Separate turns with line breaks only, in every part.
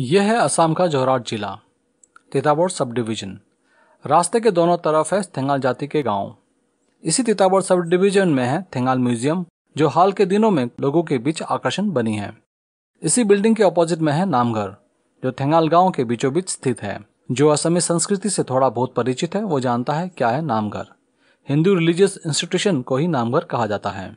यह है असम का जोहराट जिला तिताबोर सब डिवीज़न रास्ते के दोनों तरफ है थेंगाल जाति के गांव इसी तिताबोर सब डिवीज़न में है थेंगाल म्यूजियम जो हाल के दिनों में लोगों के बीच आकर्षण बनी है इसी बिल्डिंग के ऑपोजिट में है नामघर जो थेंगाल गांव के बीचों बीच स्थित है जो असमी संस्कृति से थोड़ा बहुत परिचित है वो जानता है क्या है नामघर हिंदू रिलीजियस इंस्टीट्यूशन को ही नामघर कहा जाता है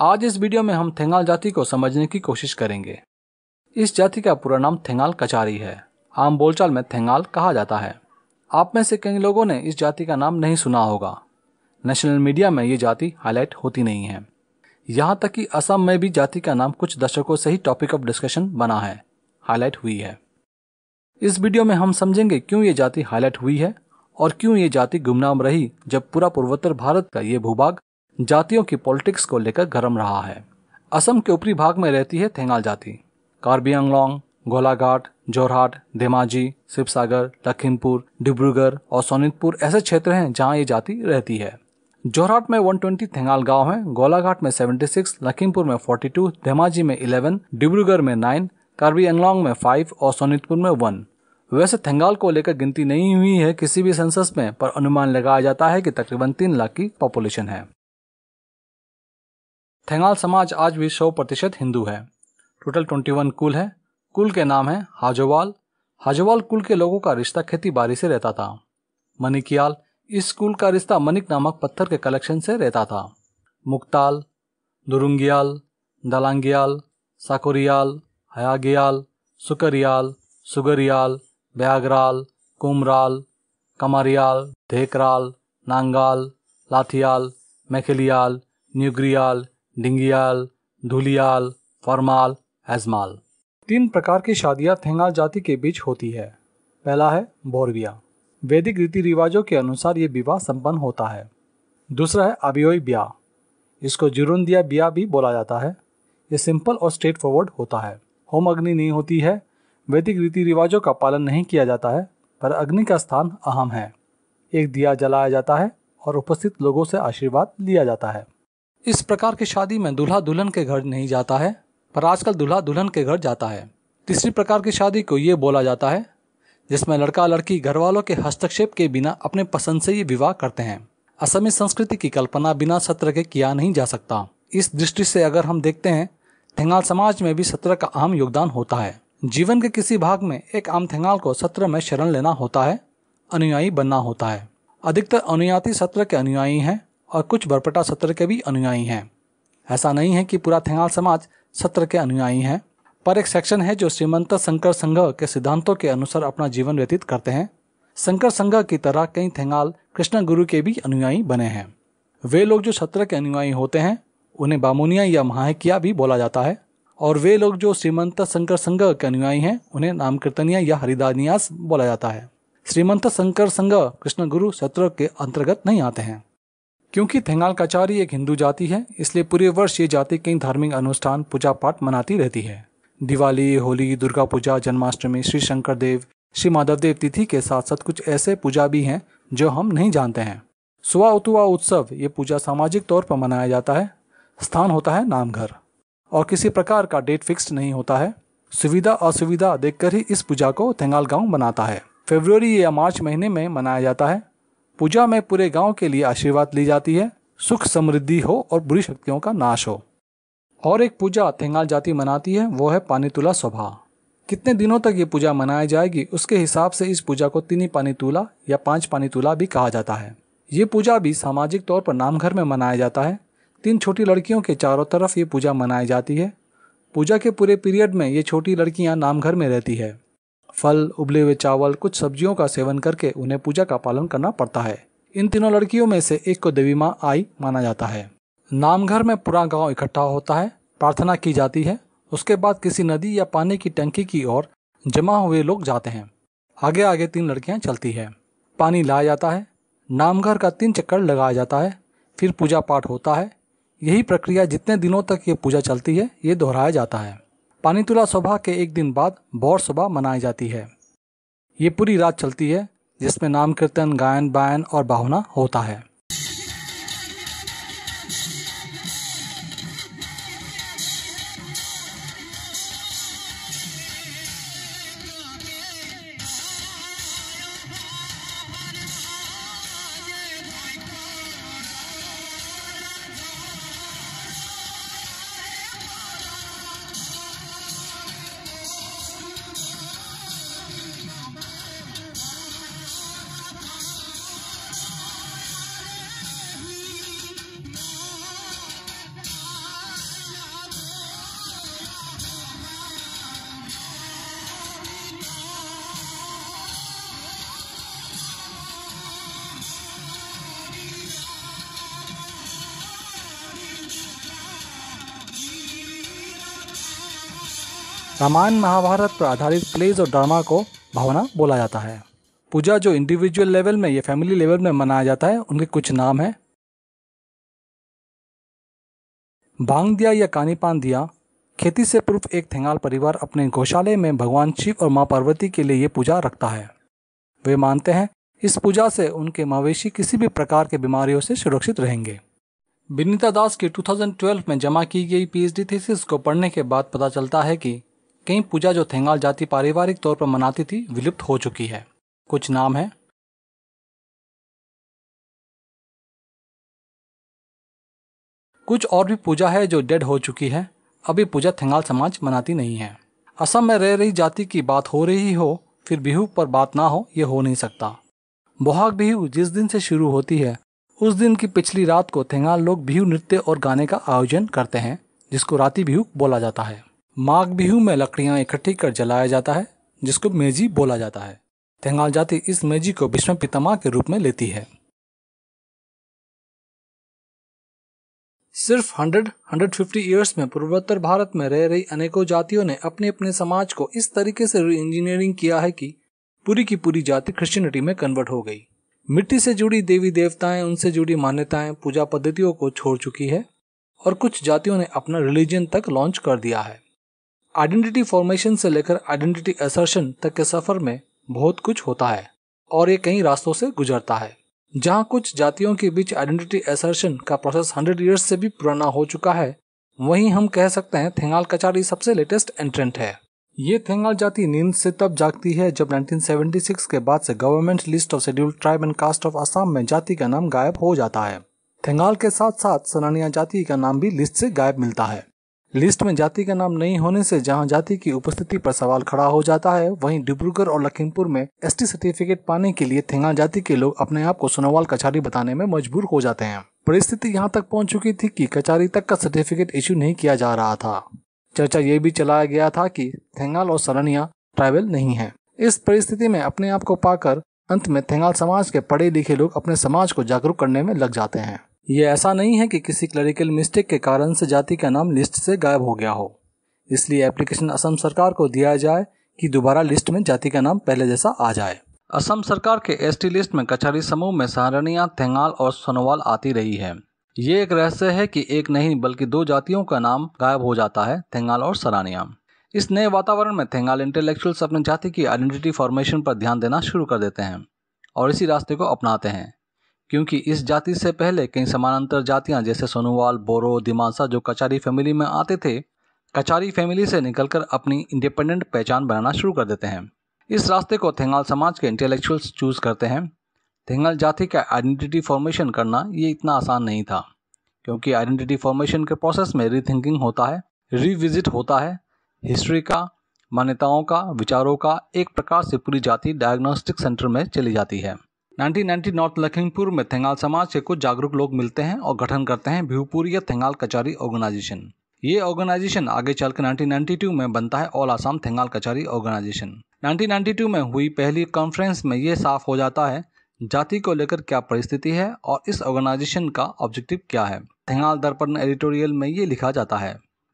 आज इस वीडियो में हम थेंगाल जाति को समझने की कोशिश करेंगे इस जाति का पूरा नाम थेंगाल कचारी है आम बोलचाल में थेंगाल कहा जाता है आप में से कई लोगों ने इस जाति का नाम नहीं सुना होगा नेशनल मीडिया में ये जाति हाईलाइट होती नहीं है यहाँ तक कि असम में भी जाति का नाम कुछ दशकों से ही टॉपिक ऑफ डिस्कशन बना है हाईलाइट हुई है इस वीडियो में हम समझेंगे क्यों ये जाति हाईलाइट हुई है और क्यों ये जाति गुमनाम रही जब पूरा पूर्वोत्तर भारत का ये भूभाग जातियों की पॉलिटिक्स को लेकर गर्म रहा है असम के ऊपरी भाग में रहती है थेंगाल जाति कार्बी आंगलोंग गोलाघाट जोरहाट धेमाजी शिवसागर लखीमपुर डिब्रूगढ़ और सोनितपुर ऐसे क्षेत्र हैं जहां ये जाति रहती है जोरहाट में 120 थेंगाल गाँव है गोलाघाट में 76, लखीमपुर में 42, धेमाजी में 11, डिब्रूगढ़ में 9, कार्बी आंगलोंग में 5 और सोनितपुर में 1। वैसे थेंगाल को लेकर गिनती नहीं हुई है किसी भी सेंसस में पर अनुमान लगाया जाता है कि तकरीबन तीन लाख की पॉपुलेशन है थेंगाल समाज आज भी सौ प्रतिशत हिंदू है टोटल ट्वेंटी वन कुल है कुल के नाम है हाजोवाल हाजोवाल कुल के लोगों का रिश्ता खेती बाड़ी से रहता था मनिकियाल इस कुल का रिश्ता मनिक नामक पत्थर के कलेक्शन से रहता था मुक्ताल दुरुंगियाल दलांगियाल साकोरियाल हयागियाल सुकरियाल सुगरियाल ब्यागराल कुमराल कमारियाल धेकराल नांगाल लाथियाल मैखिलियाल न्यूग्रियाल डिंगियाल धुलियाल फरमाल एजमाल तीन प्रकार की शादियां थेंगाल जाति के बीच होती है पहला है बोरविया वैदिक रीति रिवाजों के अनुसार ये विवाह संपन्न होता है दूसरा है अबियोई ब्याह इसको जुरुंदिया ब्याह भी बोला जाता है ये सिंपल और स्ट्रेट फॉरवर्ड होता है होम अग्नि नहीं होती है वैदिक रीति रिवाजों का पालन नहीं किया जाता है पर अग्नि का स्थान अहम है एक दिया जलाया जाता है और उपस्थित लोगों से आशीर्वाद लिया जाता है इस प्रकार की शादी में दूल्हा दुल्हन के घर नहीं जाता है पर आजकल दूल्हा दुल्हन के घर जाता है तीसरी प्रकार की शादी को ये बोला जाता है जिसमें लड़का लड़की घर वालों के हस्तक्षेप के बिना अपने पसंद से ये विवाह करते हैं असमी संस्कृति की कल्पना बिना सत्र के किया नहीं जा सकता इस दृष्टि से अगर हम देखते हैं थेंगाल समाज में भी सत्र का अहम योगदान होता है जीवन के किसी भाग में एक आम थेंगाल को सत्र में शरण लेना होता है अनुयायी बनना होता है अधिकतर अनुयाती सत्र के अनुयायी हैं और कुछ बरपटा सत्र के भी अनुयायी हैं ऐसा नहीं है कि पूरा थेंगाल समाज सत्र के अनुयायी हैं पर एक सेक्शन है जो श्रीमंत शंकर संघ के सिद्धांतों के अनुसार अपना जीवन व्यतीत करते हैं शंकर संघ की तरह कई थेंगाल कृष्ण गुरु के भी अनुयायी बने हैं वे लोग जो सत्र के अनुयायी होते हैं उन्हें बामुनिया या महाकिया भी बोला जाता है और वे लोग जो श्रीमंत शंकर संघ के अनुयायी हैं उन्हें नाम कीर्तनिया या हरिदानियास बोला जाता है श्रीमंत शंकर संघ कृष्ण गुरु सत्र के अंतर्गत नहीं आते हैं क्योंकि थेंगाल काचारी एक हिंदू जाति है इसलिए पूरे वर्ष ये जाति कई धार्मिक अनुष्ठान पूजा पाठ मनाती रहती है दिवाली होली दुर्गा पूजा जन्माष्टमी श्री शंकर देव श्री माधव देव तिथि के साथ साथ कुछ ऐसे पूजा भी हैं जो हम नहीं जानते हैं सुवा उतुआ उत्सव ये पूजा सामाजिक तौर पर मनाया जाता है स्थान होता है नामघर और किसी प्रकार का डेट फिक्स्ड नहीं होता है सुविधा असुविधा देखकर ही इस पूजा को थेंगाल गांव बनाता है फेब्रुवरी या मार्च महीने में मनाया जाता है पूजा में पूरे गांव के लिए आशीर्वाद ली जाती है सुख समृद्धि हो और बुरी शक्तियों का नाश हो और एक पूजा थेंगाल जाति मनाती है वो है तुला स्वभा कितने दिनों तक ये पूजा मनाई जाएगी उसके हिसाब से इस पूजा को तीनी तुला या पांच तुला भी कहा जाता है ये पूजा भी सामाजिक तौर पर नामघर में मनाया जाता है तीन छोटी लड़कियों के चारों तरफ ये पूजा मनाई जाती है पूजा के पूरे पीरियड में ये छोटी लड़कियां नामघर में रहती है फल उबले हुए चावल कुछ सब्जियों का सेवन करके उन्हें पूजा का पालन करना पड़ता है इन तीनों लड़कियों में से एक को देवी माँ आई माना जाता है नामघर में पूरा गांव इकट्ठा होता है प्रार्थना की जाती है उसके बाद किसी नदी या पानी की टंकी की ओर जमा हुए लोग जाते हैं आगे आगे तीन लड़कियां चलती है पानी लाया जाता है नामघर का तीन चक्कर लगाया जाता है फिर पूजा पाठ होता है यही प्रक्रिया जितने दिनों तक ये पूजा चलती है ये दोहराया जाता है पानीतुला सभा के एक दिन बाद बौर सभा मनाई जाती है ये पूरी रात चलती है जिसमें नाम कीर्तन गायन बायन और भावना होता है रामायण महाभारत पर आधारित प्लेज और ड्रामा को भावना बोला जाता है पूजा जो इंडिविजुअल लेवल में या फैमिली लेवल में मनाया जाता है उनके कुछ नाम हैं भांग दिया या कानी पान दिया खेती से पूर्व एक थेंगाल परिवार अपने गौशाले में भगवान शिव और माँ पार्वती के लिए ये पूजा रखता है वे मानते हैं इस पूजा से उनके मवेशी किसी भी प्रकार के बीमारियों से सुरक्षित रहेंगे विनीता दास की 2012 में जमा की गई पीएचडी थीसिस को पढ़ने के बाद पता चलता है कि कई पूजा जो थेंगाल जाति पारिवारिक तौर पर मनाती थी विलुप्त हो चुकी है कुछ नाम है कुछ और भी पूजा है जो डेड हो चुकी है अभी पूजा थेंगाल समाज मनाती नहीं है असम में रह रही जाति की बात हो रही हो फिर बिहू पर बात ना हो ये हो नहीं सकता बोहाग बिहू जिस दिन से शुरू होती है उस दिन की पिछली रात को थेंगाल लोग बिहू नृत्य और गाने का आयोजन करते हैं जिसको राती बिहू बोला जाता है माघ बिहू में लकड़ियाँ इकट्ठी कर जलाया जाता है जिसको मेजी बोला जाता है तेंगाल जाति इस मेजी को भीष्म पितामा के रूप में लेती है सिर्फ 100 150 ईयर्स में पूर्वोत्तर भारत में रह रही अनेकों जातियों ने अपने अपने समाज को इस तरीके से इंजीनियरिंग किया है कि पूरी की पूरी जाति क्रिश्चियनिटी में कन्वर्ट हो गई मिट्टी से जुड़ी देवी देवताएं उनसे जुड़ी मान्यताएं पूजा पद्धतियों को छोड़ चुकी है और कुछ जातियों ने अपना रिलीजन तक लॉन्च कर दिया है आइडेंटिटी फॉर्मेशन से लेकर आइडेंटिटी असर्शन तक के सफर में बहुत कुछ होता है और ये कई रास्तों से गुजरता है जहाँ कुछ जातियों के बीच आइडेंटिटी असर्शन का प्रोसेस हंड्रेड ईयर्स से भी पुराना हो चुका है वहीं हम कह सकते हैं थेंगाल कचारी सबसे लेटेस्ट एंट्रेंट है ये थेंगाल जाति नींद से तब जागती है जब 1976 के बाद से government list of schedule tribe and caste of Assam में जाति का नाम गायब हो जाता है थेंगाल के साथ साथ सनानिया जाति का नाम भी लिस्ट से गायब मिलता है लिस्ट में जाति का नाम नहीं होने से जहां जाति की उपस्थिति पर सवाल खड़ा हो जाता है वहीं डिब्रूगढ़ और लखीमपुर में एसटी सर्टिफिकेट पाने के लिए थेगा जाति के लोग अपने आप को सोनोवाल कचारी बताने में मजबूर हो जाते हैं परिस्थिति यहां तक पहुंच चुकी थी कि कचारी तक का सर्टिफिकेट इश्यू नहीं किया जा रहा था चर्चा ये भी चलाया गया था कि थेंगाल और सरनिया ट्राइबल नहीं है इस परिस्थिति में अपने आप को पाकर अंत में थेंगाल समाज के पढ़े लिखे लोग अपने समाज को जागरूक करने में लग जाते हैं ये ऐसा नहीं है कि किसी क्लरिकल मिस्टेक के कारण से जाति का नाम लिस्ट से गायब हो गया हो इसलिए एप्लीकेशन असम सरकार को दिया जाए कि दोबारा लिस्ट में जाति का नाम पहले जैसा आ जाए असम सरकार के एस लिस्ट में कचहरी समूह में सहारणिया थेंगाल और सोनोवाल आती रही है ये एक रहस्य है कि एक नहीं बल्कि दो जातियों का नाम गायब हो जाता है थेंगाल और सरानिया इस नए वातावरण में थेंगाल इंटेलेक्चुअल्स अपने जाति की आइडेंटिटी फॉर्मेशन पर ध्यान देना शुरू कर देते हैं और इसी रास्ते को अपनाते हैं क्योंकि इस जाति से पहले कई समानांतर जातियां जैसे सोनोवाल बोरो दिमासा जो कचारी फैमिली में आते थे कचारी फैमिली से निकलकर अपनी इंडिपेंडेंट पहचान बनाना शुरू कर देते हैं इस रास्ते को थेंगाल समाज के इंटेलेक्चुअल्स चूज करते हैं थेंगाल जाति का आइडेंटिटी फॉर्मेशन करना ये इतना आसान नहीं था क्योंकि आइडेंटिटी फॉर्मेशन के प्रोसेस में रीथिंकिंग होता है रिविजिट होता है हिस्ट्री का मान्यताओं का विचारों का एक प्रकार से पूरी जाति डायग्नोस्टिक सेंटर में चली जाती है 1990 नॉर्थ लखीमपुर में थेंगाल समाज के कुछ जागरूक लोग मिलते हैं और गठन करते हैं भिवपुरिया थेंगाल कचारी ऑर्गेनाइजेशन ये ऑर्गेनाइजेशन आगे चलकर 1992 में बनता है ऑल आसाम थेंगाल कचारी ऑर्गेनाइजेशन 1992 में हुई पहली कॉन्फ्रेंस में ये साफ हो जाता है जाति को लेकर क्या परिस्थिति है और इस ऑर्गेनाइजेशन का ऑब्जेक्टिव क्या है थेंगाल दर्पण एडिटोरियल में ये लिखा जाता है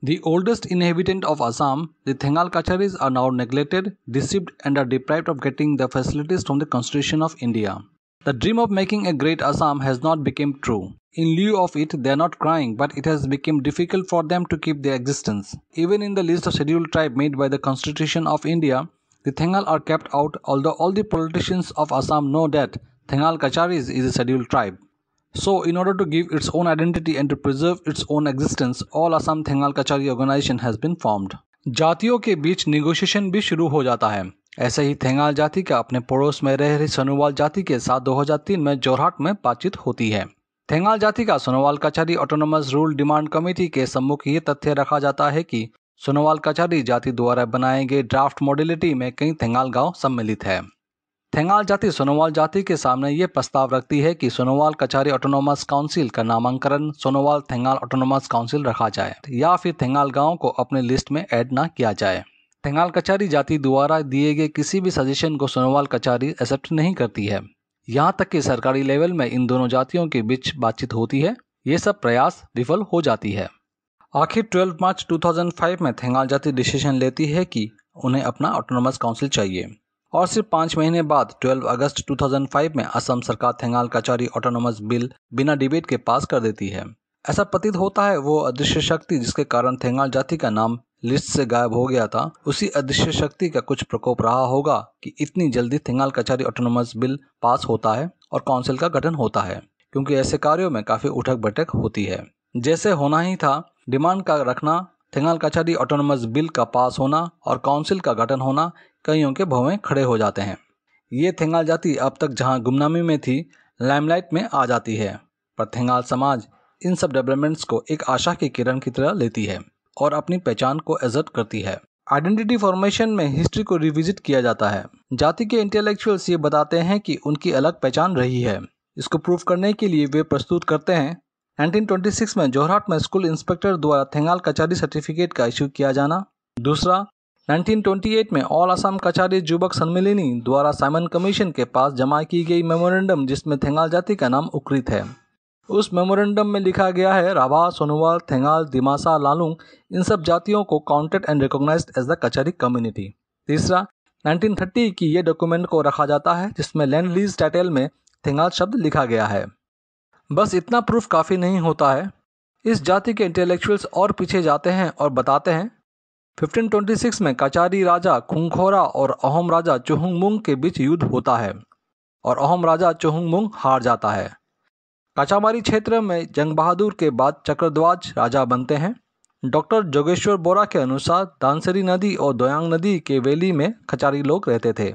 the oldest inhabitant of Assam the Thengal Kacharis are now neglected, deceived, and are deprived of getting the facilities from the Constitution of India. The dream of making a great Assam has not become true. In lieu of it, they are not crying, but it has become difficult for them to keep their existence. Even in the list of scheduled tribe made by the Constitution of India, the Thengal are kept out although all the politicians of Assam know that Thengal Kacharis is a scheduled tribe. So, in order to give its own identity and to preserve its own existence, all Assam Thengal Kachari organization has been formed. जातियों के बीच negotiation भी शुरू हो जाता है ऐसे ही थेंगाल जाति का अपने पड़ोस में रह रही सोनोवाल जाति के साथ 2003 में जोरहाट में बातचीत होती है थेंगाल जाति का सोनोवाल कचहरी ऑटोनोमस रूल डिमांड कमेटी के सम्मुख ये तथ्य रखा जाता है कि सोनोवाल कचहरी जाति द्वारा बनाए गए ड्राफ्ट मॉडलिटी में कई थेंगाल गांव सम्मिलित है थेंगाल जाति सोनोवाल जाति के सामने ये प्रस्ताव रखती है कि सोनोवाल कचहरी ऑटोनोमस काउंसिल का नामांकन सोनोवाल थेंगाल ऑटोनोमस काउंसिल रखा जाए या फिर थेंगाल गांव को अपने लिस्ट में ऐड ना किया जाए ठेंगाल कचहरी जाति द्वारा दिए गए किसी भी सजेशन को सोनोवाल कचहरी एक्सेप्ट नहीं करती है यहाँ तक कि सरकारी लेवल में इन दोनों जातियों के बीच बातचीत होती है ये सब प्रयास विफल हो जाती है आखिर 12 मार्च 2005 में थेंगाल जाति डिसीजन लेती है कि उन्हें अपना ऑटोनोमस काउंसिल चाहिए और सिर्फ पाँच महीने बाद 12 अगस्त 2005 में असम सरकार थेंगाल कचारी ऑटोनोमस बिल बिना डिबेट के पास कर देती है ऐसा प्रतीत होता है वो अदृश्य शक्ति जिसके कारण थेंगाल जाति का नाम लिस्ट से गायब हो गया था उसी अदृश्य शक्ति का कुछ प्रकोप रहा होगा कि इतनी जल्दी Thengal Kachari autonomous bill pass होता है और काउंसिल का गठन होता है क्योंकि ऐसे कार्यों में काफी उठक बैठक होती है जैसे होना ही था डिमांड का रखना थिंगाल कचारी ऑटोनोमस बिल का पास होना और काउंसिल का गठन होना कईयों के भवें खड़े हो जाते हैं ये थिंगाल जाति अब तक जहाँ गुमनामी में थी लाइमलाइट में आ जाती है पर थिंगाल समाज इन सब डेवलपमेंट्स को एक आशा की किरण की तरह लेती है और अपनी पहचान को एजर्ट करती है आइडेंटिटी फॉर्मेशन में हिस्ट्री को रिविजिट किया जाता है जाति के इंटेलेक्चुअल्स ये बताते हैं कि उनकी अलग पहचान रही है इसको प्रूव करने के लिए वे प्रस्तुत करते हैं 1926 में जोहराट में स्कूल इंस्पेक्टर द्वारा थेंगाल कचारी सर्टिफिकेट का इश्यू किया जाना दूसरा 1928 में ऑल असम कचारी युवक सम्मिलिनी द्वारा साइमन कमीशन के पास जमा की गई मेमोरेंडम जिसमें थेंगाल जाति का नाम उकृत है उस मेमोरेंडम में लिखा गया है राभा सोनोवाल थेंगाल दिमासा लालुंग इन सब जातियों को counted and recognise as the Kachari community तीसरा 1930 की ये डॉक्यूमेंट को रखा जाता है जिसमें लैंड लीज टाइटल में थेंगाल शब्द लिखा गया है बस इतना प्रूफ काफ़ी नहीं होता है इस जाति के इंटेलेक्चुअल्स और पीछे जाते हैं और बताते हैं 1526 में कचारी राजा खुंखोरा और अहोम राजा चुहुंगमुंग के बीच युद्ध होता है और अहोम राजा चुहुंगमुंग हार जाता है काचामारी क्षेत्र में जंग बहादुर के बाद चक्रध्वज राजा बनते हैं डॉक्टर जोगेश्वर बोरा के अनुसार दानसरी नदी और दोयांग नदी के वैली में खचारी लोग रहते थे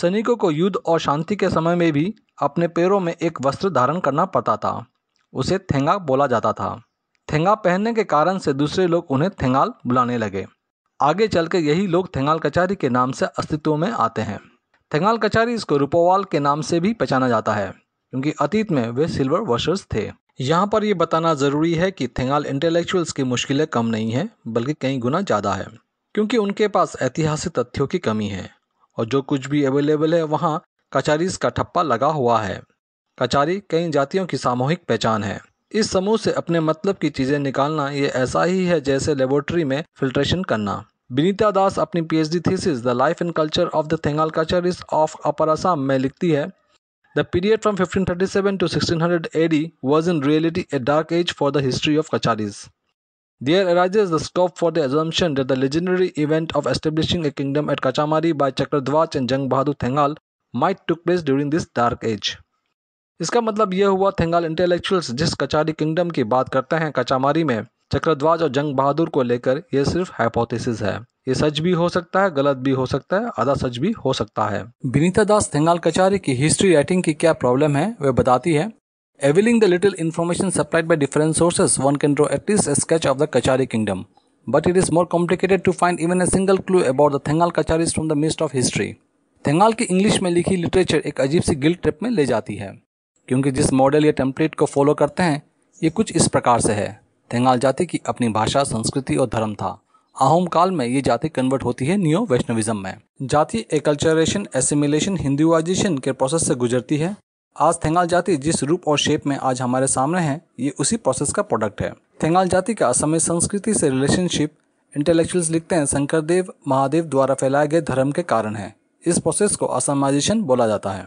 सैनिकों को युद्ध और शांति के समय में भी अपने पैरों में एक वस्त्र धारण करना पड़ता था उसे थेंगा बोला जाता था थेंगा पहनने के कारण से दूसरे लोग उन्हें थेंगाल बुलाने लगे आगे चलकर यही लोग थेंगाल कचारी के नाम से अस्तित्व में आते हैं थेंगाल कचारी इसको रूपोवाल के नाम से भी पहचाना जाता है क्योंकि अतीत में वे सिल्वर वॉशर्स थे यहाँ पर यह बताना ज़रूरी है कि थेंगाल इंटेलेक्चुअल्स की मुश्किलें कम नहीं हैं बल्कि कई गुना ज़्यादा है क्योंकि उनके पास ऐतिहासिक तथ्यों की कमी है और जो कुछ भी अवेलेबल है वहाँ कचारीज का ठप्पा लगा हुआ है कचारी कई जातियों की सामूहिक पहचान है इस समूह से अपने मतलब की चीज़ें निकालना ये ऐसा ही है जैसे लेबोरेटरी में फिल्ट्रेशन करना बिनीता दास अपनी PhD thesis the life and culture of the Thengal Kacharis of upper Assam में लिखती है The period from 1537 to 1600 AD was in reality a dark age for the history of Kacharis. There arises the scope for the assumption that the legendary event of establishing a kingdom at Kachamari by Chakradwaj and Jang Bahadur Thengal might took place during this dark age. इसका मतलब यह हुआ थेंगाल intellectuals जिस Kachari kingdom की बात करते हैं कचामारी में चक्रध्वज और जंग बहादुर को लेकर यह सिर्फ हाइपोथेसिस है ये सच भी हो सकता है गलत भी हो सकता है आधा सच भी हो सकता है विनीता दास थेंगाल कचारी की हिस्ट्री राइटिंग की क्या प्रॉब्लम है वह बताती है availing the little information supplied by different sources one can draw at least sketch of the Kachari kingdom but it is more complicated to find even a single clue about the Thengal Kacharis from the mist of history Thengal की English में लिखी literature एक अजीब सी guilt trip में ले जाती है क्योंकि जिस मॉडल या टेम्पलेट को फॉलो करते हैं ये कुछ इस प्रकार से है थेंगाल जाति की अपनी भाषा संस्कृति और धर्म था आहोम काल में ये जाति कन्वर्ट होती है नियो वैष्णविज्म में जाति एकल्चरेशन एसिमिलेशन हिंदुआइजेशन के प्रोसेस से गुजरती है आज थेंगाल जाति जिस रूप और शेप में आज हमारे सामने है ये उसी प्रोसेस का प्रोडक्ट है थेंगाल जाति का असमय संस्कृति से रिलेशनशिप इंटेलेक्चुअल्स लिखते हैं शंकर देव महादेव द्वारा फैलाए गए धर्म के कारण है इस प्रोसेस को असमाइजेशन बोला जाता है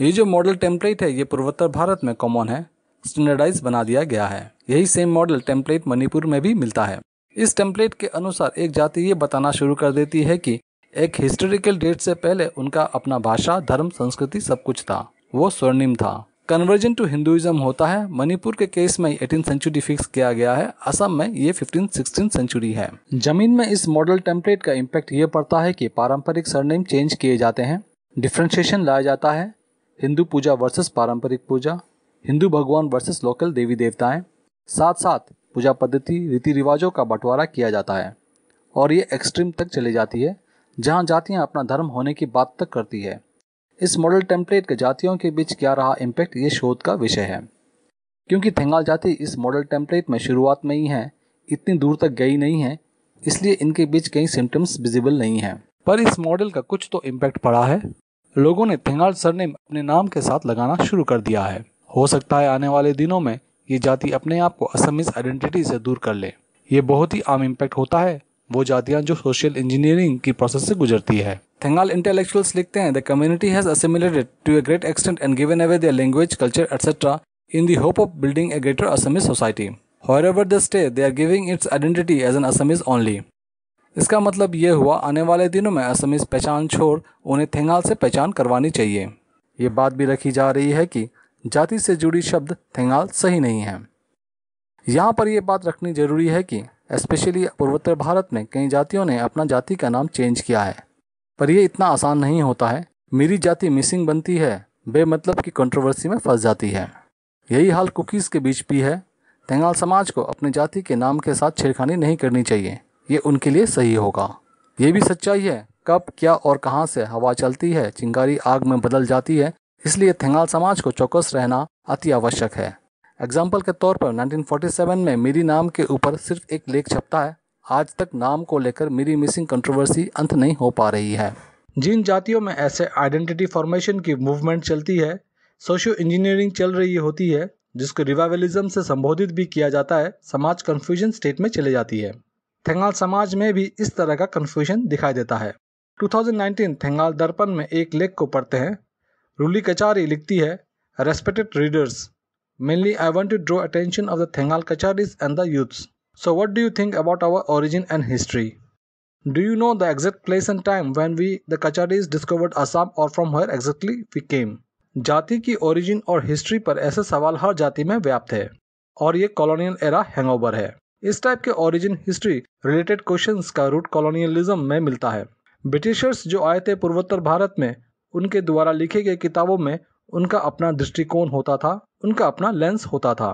ये जो मॉडल टेम्पलेट है ये पूर्वोत्तर भारत में कॉमन है स्टैंडर्डाइज बना दिया गया है यही सेम मॉडल टेम्पलेट मणिपुर में भी मिलता है इस टेम्पलेट के अनुसार एक जाति ये बताना शुरू कर देती है कि एक हिस्टोरिकल डेट से पहले उनका अपना भाषा धर्म संस्कृति सब कुछ था वो स्वर्णिम था कन्वर्जन टू हिंदुइज्म होता है मणिपुर के केस में एटीन सेंचुरी फिक्स किया गया है असम में ये फिफ्टीन सिक्सटीन सेंचुरी है जमीन में इस मॉडल टेम्पलेट का इम्पैक्ट ये पड़ता है कि पारंपरिक सरनेम चेंज किए जाते हैं डिफ्रेंशिएशन लाया जाता है हिंदू पूजा वर्सेस पारंपरिक पूजा हिंदू भगवान वर्सेस लोकल देवी देवताएं साथ साथ पूजा पद्धति रीति रिवाजों का बंटवारा किया जाता है और ये एक्सट्रीम तक चली जाती है जहाँ जातियाँ अपना धर्म होने की बात तक करती है इस मॉडल टेम्पलेट के जातियों के बीच क्या रहा इम्पैक्ट ये शोध का विषय है क्योंकि थेंगाल जाति इस मॉडल टेम्पलेट में शुरुआत में ही है इतनी दूर तक गई नहीं है इसलिए इनके बीच कई सिम्टम्स विजिबल नहीं है पर इस मॉडल का कुछ तो इम्पैक्ट पड़ा है लोगों ने थेंगाल सरनेम अपने नाम के साथ लगाना शुरू कर दिया है हो सकता है आने वाले दिनों में ये जाति अपने आप को असमिस आइडेंटिटी से दूर कर ले ये बहुत ही आम इम्पैक्ट होता है वो जातियां जो सोशल इंजीनियरिंग की प्रोसेस से गुजरती है थेंगाल इंटेलेक्चुअल्स लिखते हैं the community has assimilated to a great extent and given away their language culture etcetera in the hope of building a greater Assamese society ever the stay they are giving its identity as an Assamese only इसका मतलब ये हुआ आने वाले दिनों में Assamese पहचान छोड़ उन्हें थेंगाल से पहचान करवानी चाहिए ये बात भी रखी जा रही है कि जाति से जुड़ी शब्द थेंगाल सही नहीं है यहाँ पर यह बात रखनी जरूरी है कि स्पेशली पूर्वोत्तर भारत में कई जातियों ने अपना जाति का नाम चेंज किया है पर यह इतना आसान नहीं होता है मेरी जाति मिसिंग बनती है बेमतलब की कंट्रोवर्सी में फंस जाती है यही हाल कुकीज़ के बीच भी है तेंगाल समाज को अपने जाति के नाम के साथ छेड़खानी नहीं करनी चाहिए ये उनके लिए सही होगा ये भी सच्चाई है कब क्या और कहाँ से हवा चलती है चिंगारी आग में बदल जाती है इसलिए थेंगाल समाज को चौकस रहना अति आवश्यक है एग्जाम्पल के तौर पर 1947 में मेरी नाम के ऊपर सिर्फ एक लेख छपता है आज तक नाम को लेकर मेरी मिसिंग कंट्रोवर्सी अंत नहीं हो पा रही है जिन जातियों में ऐसे आइडेंटिटी फॉर्मेशन की मूवमेंट चलती है सोशियो इंजीनियरिंग चल रही होती है जिसको रिवाइवलिज्म से संबोधित भी किया जाता है समाज कन्फ्यूजन स्टेट में चले जाती है थेंगाल समाज में भी इस तरह का कन्फ्यूजन दिखाई देता है 2019 थेंगाल दर्पण में एक लेख को पढ़ते हैं रूली कचारी लिखती है respected readers mainly I want to draw attention of the Thengal Kacharis and the youths so what do you think about our origin and history do you know the exact place and time when we the Kacharis discovered Assam और from where exactly we came जाति की origin और history पर ऐसे सवाल हर जाति में व्याप्त है और ये कॉलोनियल एरा हैंगओवर है इस टाइप के ओरिजिन हिस्ट्री रिलेटेड क्वेश्चंस का रूट कॉलोनियलिज्म में मिलता है ब्रिटिशर्स जो आए थे पूर्वोत्तर भारत में उनके द्वारा लिखी गए किताबों में उनका अपना दृष्टिकोण होता था उनका अपना लेंस होता था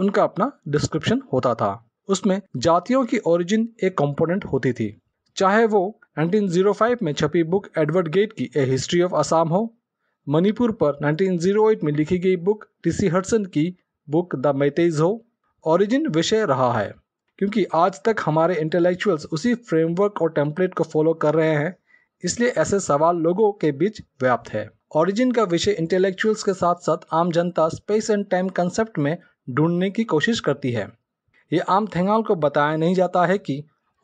उनका अपना डिस्क्रिप्शन होता था उसमें जातियों की ओरिजिन एक कंपोनेंट होती थी चाहे वो 1905 में छपी बुक एडवर्ड गेट की ए हिस्ट्री ऑफ असम हो मणिपुर पर 1908 में लिखी गई बुक टीसी हटसन की बुक द मैतेज हो ओरिजिन विषय रहा है क्योंकि आज तक हमारे इंटेलेक्चुअल्स उसी फ्रेमवर्क और टेम्पलेट को फॉलो कर रहे हैं इसलिए ऐसे सवाल लोगों के बीच व्याप्त है ओरिजिन का विषय इंटेलेक्चुअल्स के साथ साथ आम जनता स्पेस एंड टाइम कंसेप्ट में ढूंढने की कोशिश करती है ये आम थेंगाल को बताया नहीं जाता है कि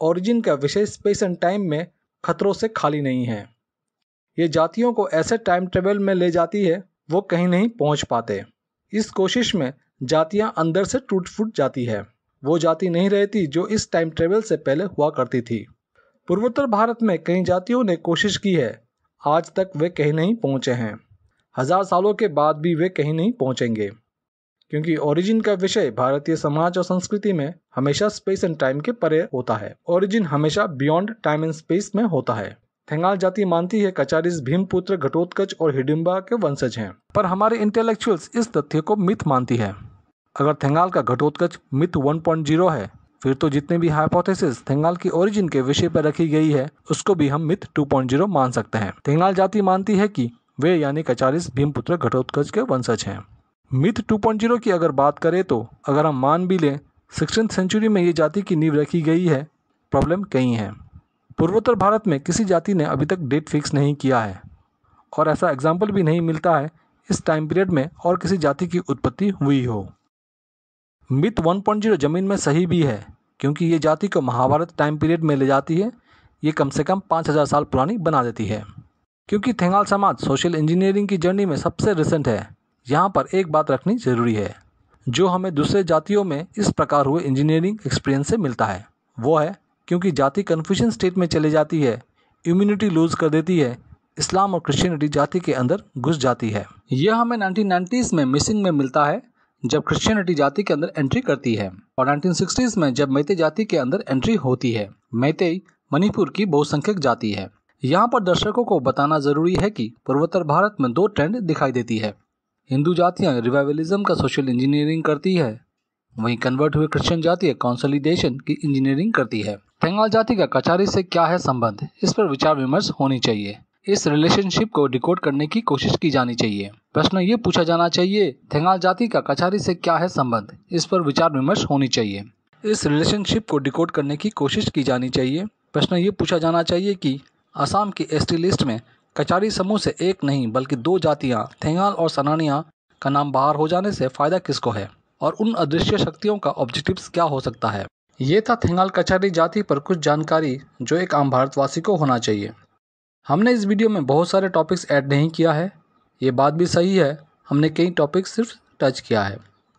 ओरिजिन का विषय स्पेस एंड टाइम में खतरों से खाली नहीं है ये जातियों को ऐसे टाइम ट्रेवल में ले जाती है वो कहीं नहीं पहुंच पाते इस कोशिश में जातियां अंदर से टूट फूट जाती है वो जाति नहीं रहती जो इस टाइम ट्रेवल से पहले हुआ करती थी पूर्वोत्तर भारत में कई जातियों ने कोशिश की है आज तक वे कहीं नहीं पहुंचे हैं हज़ार सालों के बाद भी वे कहीं नहीं पहुंचेंगे क्योंकि ओरिजिन का विषय भारतीय समाज और संस्कृति में हमेशा स्पेस एंड टाइम के परे होता है ओरिजिन हमेशा बियॉन्ड टाइम एंड स्पेस में होता है थेंगाल जाति मानती है कचारिस भीमपुत्र घटोत्कच और हिडिम्बा के वंशज हैं पर हमारे इंटेलेक्चुअल्स इस तथ्य को मिथ मानती है अगर थेंगाल का घटोत्कच मिथ 1.0 है फिर तो जितने भी हाइपोथेसिस थेंगाल की ओरिजिन के विषय पर रखी गई है उसको भी हम मिथ 2.0 मान सकते हैं थेंगाल जाति मानती है कि वे यानी कचारिस भीमपुत्र घटोत्कच के वंशज हैं मिथ 2.0 की अगर बात करें तो अगर हम मान भी लें सिक्सटीन सेंचुरी में ये जाति की नींव रखी गई है प्रॉब्लम कई हैं पूर्वोत्तर भारत में किसी जाति ने अभी तक डेट फिक्स नहीं किया है और ऐसा एग्जाम्पल भी नहीं मिलता है इस टाइम पीरियड में और किसी जाति की उत्पत्ति हुई हो मिथ 1.0 जमीन में सही भी है क्योंकि ये जाति को महाभारत टाइम पीरियड में ले जाती है ये कम से कम पाँच हज़ार साल पुरानी बना देती है क्योंकि थेंगाल समाज सोशल इंजीनियरिंग की जर्नी में सबसे रिसेंट है यहाँ पर एक बात रखनी जरूरी है जो हमें दूसरे जातियों में इस प्रकार हुए इंजीनियरिंग एक्सपीरियंस से मिलता है वो है क्योंकि जाति कन्फ्यूजन स्टेट में चली जाती है इम्यूनिटी लूज कर देती है इस्लाम और क्रिश्चियनिटी जाति के अंदर घुस जाती है यह हमें नाइनटीन में मिसिंग में मिलता है जब क्रिश्चियनिटी जाति के अंदर एंट्री करती है और 1960s में जब मैते जाति के अंदर एंट्री होती है मैते मणिपुर की बहुसंख्यक जाति है यहाँ पर दर्शकों को बताना जरूरी है कि पूर्वोत्तर भारत में दो ट्रेंड दिखाई देती है हिंदू जातियाँ रिवाइवलिज्म का सोशल इंजीनियरिंग करती है वहीं कन्वर्ट हुए क्रिश्चियन जाति कॉन्सोलिडेशन की इंजीनियरिंग करती है बंगाल जाति का कचारी से क्या है संबंध इस पर विचार विमर्श होनी चाहिए इस रिलेशनशिप को डिकोड करने की कोशिश की जानी चाहिए प्रश्न ये पूछा जाना चाहिए थेगा जाति का कचारी से क्या है संबंध इस पर विचार विमर्श होनी चाहिए इस रिलेशनशिप को डिकोड करने की कोशिश की जानी चाहिए प्रश्न ये पूछा जाना चाहिए कि असम की एस लिस्ट में कचारी समूह से एक नहीं बल्कि दो जातियाँ थेगाल और सनानिया का नाम बाहर हो जाने से फायदा किसको है और उन अदृश्य शक्तियों का ऑब्जेक्टिव क्या हो सकता है ये था थेगाल कचारी जाति पर कुछ जानकारी जो एक आम भारतवासी को होना चाहिए हमने इस वीडियो में बहुत सारे टॉपिक्स ऐड नहीं किया है ये बात भी सही है हमने कई टॉपिक सिर्फ टच किया है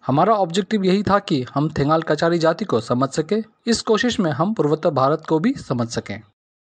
हमारा ऑब्जेक्टिव यही था कि हम थेंगाल कचारी जाति को समझ सकें इस कोशिश में हम पूर्वोत्तर भारत को भी समझ सकें